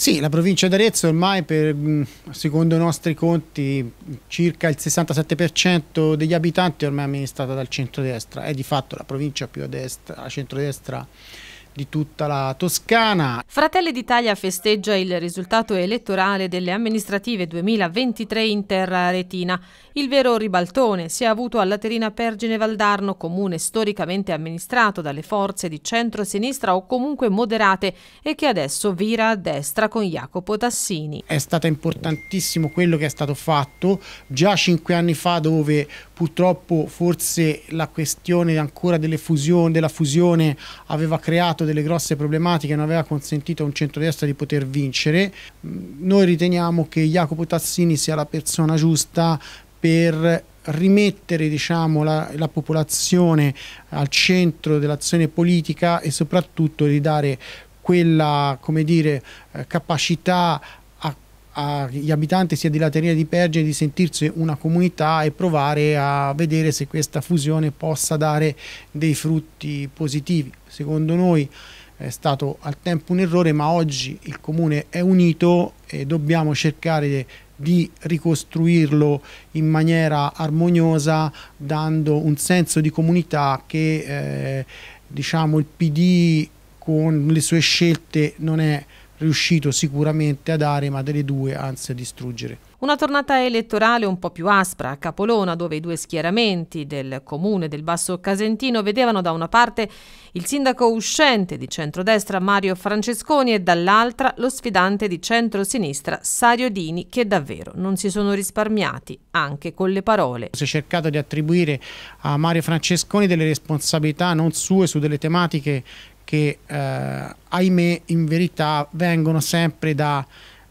Sì, la provincia d'Arezzo ormai per, mm, secondo i nostri conti circa il 67% degli abitanti è ormai amministrata dal centrodestra, è di fatto la provincia più a destra, a centrodestra di tutta la Toscana. Fratelli d'Italia festeggia il risultato elettorale delle amministrative 2023 in terra retina. Il vero ribaltone si è avuto alla Terina Pergine Valdarno, comune storicamente amministrato dalle forze di centro-sinistra o comunque moderate e che adesso vira a destra con Jacopo Tassini. È stato importantissimo quello che è stato fatto già cinque anni fa dove purtroppo forse la questione ancora delle fusioni, della fusione aveva creato delle grosse problematiche non aveva consentito a un centrodestra di poter vincere. Mm, noi riteniamo che Jacopo Tazzini sia la persona giusta per rimettere diciamo, la, la, popolazione al centro dell'azione politica e soprattutto ridare quella dire, eh, capacità agli abitanti sia di Lateria di Perge di sentirsi una comunità e provare a vedere se questa fusione possa dare dei frutti positivi. Secondo noi è stato al tempo un errore, ma oggi il comune è unito e dobbiamo cercare di ricostruirlo in maniera armoniosa, dando un senso di comunità che eh, diciamo il PD con le sue scelte non è riuscito sicuramente a dare, ma delle due anzi a distruggere. Una tornata elettorale un po' più aspra a Capolona, dove i due schieramenti del comune del Basso Casentino vedevano da una parte il sindaco uscente di centrodestra Mario Francesconi e dall'altra lo sfidante di centrosinistra Sario Dini, che davvero non si sono risparmiati anche con le parole. Si è cercato di attribuire a Mario Francesconi delle responsabilità non sue su delle tematiche che eh, ahimè in verità vengono sempre da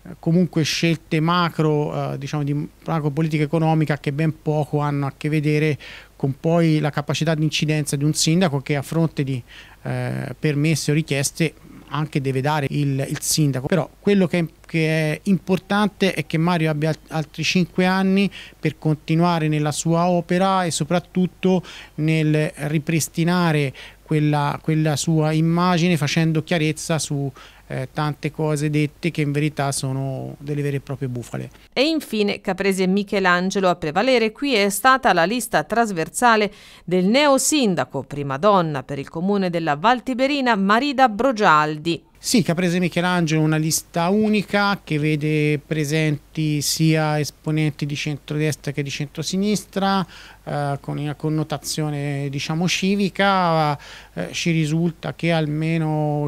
eh, comunque scelte macro, eh, diciamo di macro politica economica che ben poco hanno a che vedere con poi la capacità di incidenza di un sindaco che a fronte di eh, permessi o richieste anche deve dare il, il sindaco. Però quello che è, che è, importante è che Mario abbia altri cinque anni per continuare nella sua opera e soprattutto nel ripristinare quella, quella sua immagine facendo chiarezza su eh, tante cose dette che in verità sono delle vere e proprie bufale. E infine Caprese e Michelangelo a prevalere qui è stata la lista trasversale del neo sindaco, prima donna per il comune della Val Tiberina, Marida Brogialdi. Sì, Caprese e Michelangelo è una lista unica che vede presenti sia esponenti di centrodestra che di centrosinistra, eh, con una connotazione diciamo civica eh, ci risulta che almeno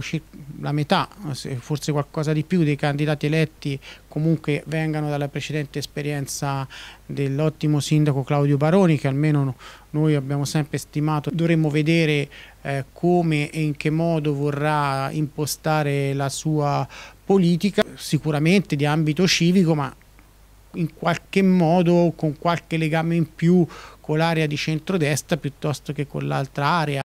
la metà, forse qualcosa di più dei candidati eletti comunque vengano dalla precedente esperienza dell'ottimo sindaco Claudio Baroni che almeno noi abbiamo sempre stimato dovremmo vedere eh, come e in che modo vorrà impostare la sua politica sicuramente di ambito civico ma in qualche modo con qualche legame in più con l'area di centrodestra piuttosto che con l'altra area.